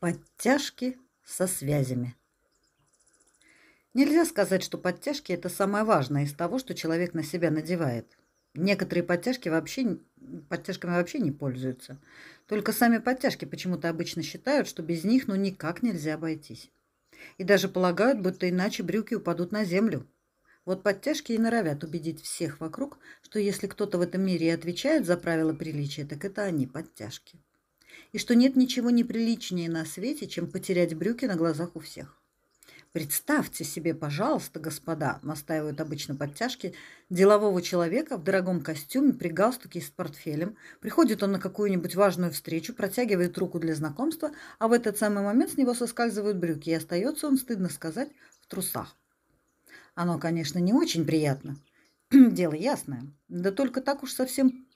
Подтяжки со связями. Нельзя сказать, что подтяжки – это самое важное из того, что человек на себя надевает. Некоторые подтяжки вообще, подтяжками вообще не пользуются. Только сами подтяжки почему-то обычно считают, что без них ну никак нельзя обойтись. И даже полагают, будто иначе брюки упадут на землю. Вот подтяжки и норовят убедить всех вокруг, что если кто-то в этом мире и отвечает за правила приличия, так это они, подтяжки и что нет ничего неприличнее на свете, чем потерять брюки на глазах у всех. Представьте себе, пожалуйста, господа, настаивают обычно подтяжки, делового человека в дорогом костюме при галстуке и с портфелем. Приходит он на какую-нибудь важную встречу, протягивает руку для знакомства, а в этот самый момент с него соскальзывают брюки, и остается он, стыдно сказать, в трусах. Оно, конечно, не очень приятно. Дело ясное. Да только так уж совсем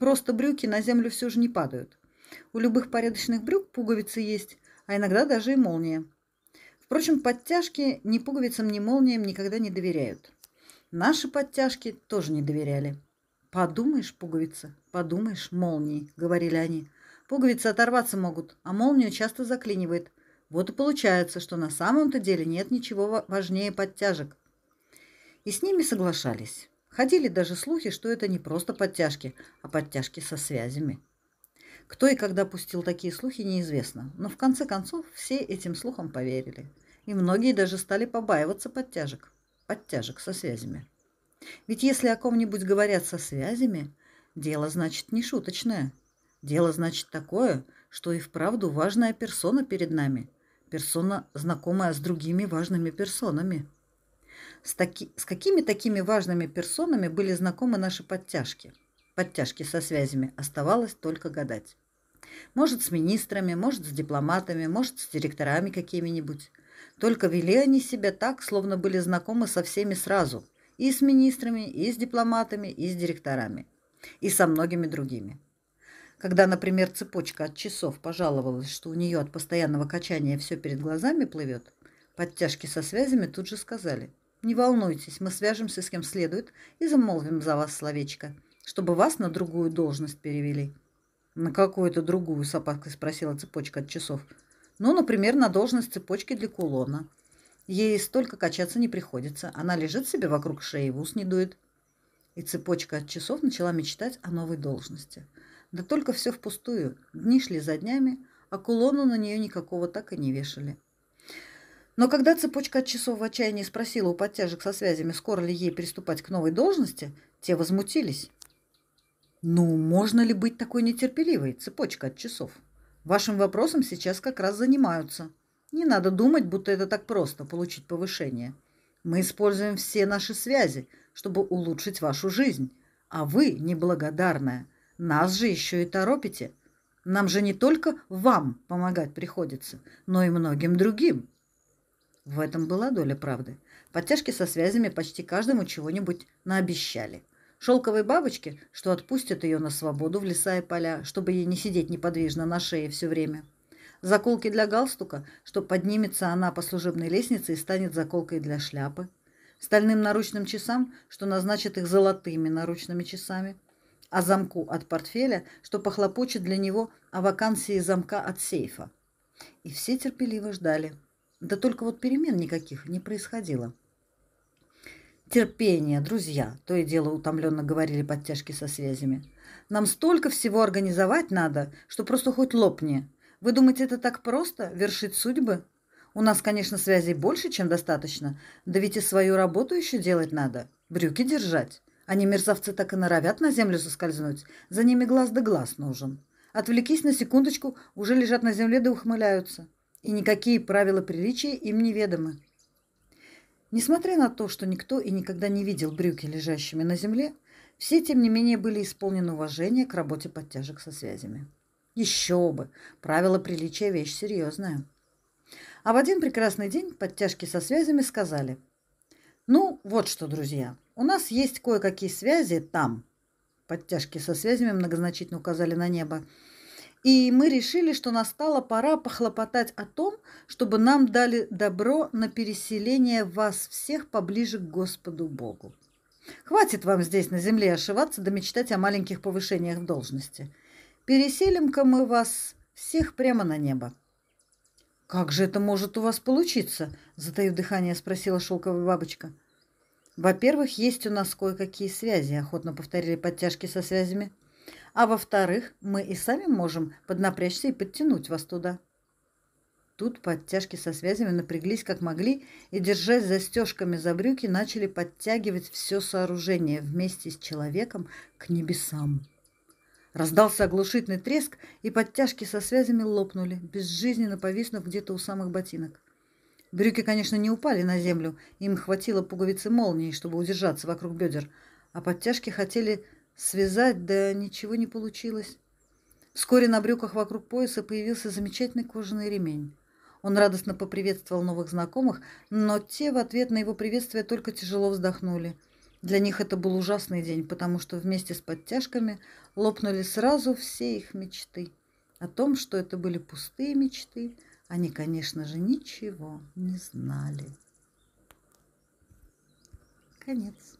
просто брюки на землю все же не падают. У любых порядочных брюк пуговицы есть, а иногда даже и молния. Впрочем, подтяжки ни пуговицам, ни молниям никогда не доверяют. Наши подтяжки тоже не доверяли. «Подумаешь, пуговица, подумаешь, молнии», — говорили они. «Пуговицы оторваться могут, а молнию часто заклинивает. Вот и получается, что на самом-то деле нет ничего важнее подтяжек». И с ними соглашались. Ходили даже слухи, что это не просто подтяжки, а подтяжки со связями. Кто и когда пустил такие слухи, неизвестно, но в конце концов все этим слухам поверили. И многие даже стали побаиваться подтяжек, подтяжек со связями. Ведь если о ком-нибудь говорят со связями, дело, значит, не шуточное. Дело, значит, такое, что и вправду важная персона перед нами, персона, знакомая с другими важными персонами. С, таки... с какими такими важными персонами были знакомы наши подтяжки – подтяжки со связями, оставалось только гадать. Может, с министрами, может, с дипломатами, может, с директорами какими-нибудь. Только вели они себя так, словно были знакомы со всеми сразу. И с министрами, и с дипломатами, и с директорами. И со многими другими. Когда, например, цепочка от часов пожаловалась, что у нее от постоянного качания все перед глазами плывет, подтяжки со связями тут же сказали. «Не волнуйтесь, мы свяжемся с кем следует и замолвим за вас словечко чтобы вас на другую должность перевели. На какую-то другую, с опаской спросила цепочка от часов. Ну, например, на должность цепочки для кулона. Ей столько качаться не приходится. Она лежит себе вокруг шеи, в ус не дует. И цепочка от часов начала мечтать о новой должности. Да только все впустую. Дни шли за днями, а кулона на нее никакого так и не вешали. Но когда цепочка от часов в отчаянии спросила у подтяжек со связями, скоро ли ей приступать к новой должности, те возмутились. Ну, можно ли быть такой нетерпеливой? Цепочка от часов. Вашим вопросом сейчас как раз занимаются. Не надо думать, будто это так просто получить повышение. Мы используем все наши связи, чтобы улучшить вашу жизнь. А вы неблагодарная. Нас же еще и торопите. Нам же не только вам помогать приходится, но и многим другим. В этом была доля правды. Подтяжки со связями почти каждому чего-нибудь наобещали шелковой бабочке, что отпустят ее на свободу в леса и поля, чтобы ей не сидеть неподвижно на шее все время. Заколки для галстука, что поднимется она по служебной лестнице и станет заколкой для шляпы. Стальным наручным часам, что назначат их золотыми наручными часами. А замку от портфеля, что похлопочет для него о вакансии замка от сейфа. И все терпеливо ждали. Да только вот перемен никаких не происходило терпение, друзья», – то и дело утомленно говорили подтяжки со связями. «Нам столько всего организовать надо, что просто хоть лопни. Вы думаете, это так просто – вершить судьбы? У нас, конечно, связей больше, чем достаточно, да ведь и свою работу еще делать надо, брюки держать. Они, мерзавцы, так и норовят на землю соскользнуть, за ними глаз да глаз нужен. Отвлекись на секундочку, уже лежат на земле да ухмыляются. И никакие правила приличия им неведомы». Несмотря на то, что никто и никогда не видел брюки, лежащими на земле, все, тем не менее, были исполнены уважения к работе подтяжек со связями. Еще бы! Правило приличия – вещь серьезная. А в один прекрасный день подтяжки со связями сказали. «Ну, вот что, друзья, у нас есть кое-какие связи там». Подтяжки со связями многозначительно указали на небо – и мы решили, что настала пора похлопотать о том, чтобы нам дали добро на переселение вас всех поближе к Господу Богу. Хватит вам здесь на земле ошиваться да мечтать о маленьких повышениях в должности. Переселим-ка мы вас всех прямо на небо. «Как же это может у вас получиться?» – затаив дыхание, спросила шелковая бабочка. «Во-первых, есть у нас кое-какие связи», – охотно повторили подтяжки со связями а во-вторых, мы и сами можем поднапрячься и подтянуть вас туда. Тут подтяжки со связями напряглись как могли и, держась застежками за брюки, начали подтягивать все сооружение вместе с человеком к небесам. Раздался оглушительный треск, и подтяжки со связями лопнули, безжизненно повиснув где-то у самых ботинок. Брюки, конечно, не упали на землю, им хватило пуговицы молнии, чтобы удержаться вокруг бедер, а подтяжки хотели связать, да ничего не получилось. Вскоре на брюках вокруг пояса появился замечательный кожаный ремень. Он радостно поприветствовал новых знакомых, но те в ответ на его приветствие только тяжело вздохнули. Для них это был ужасный день, потому что вместе с подтяжками лопнули сразу все их мечты. О том, что это были пустые мечты, они, конечно же, ничего не знали. Конец.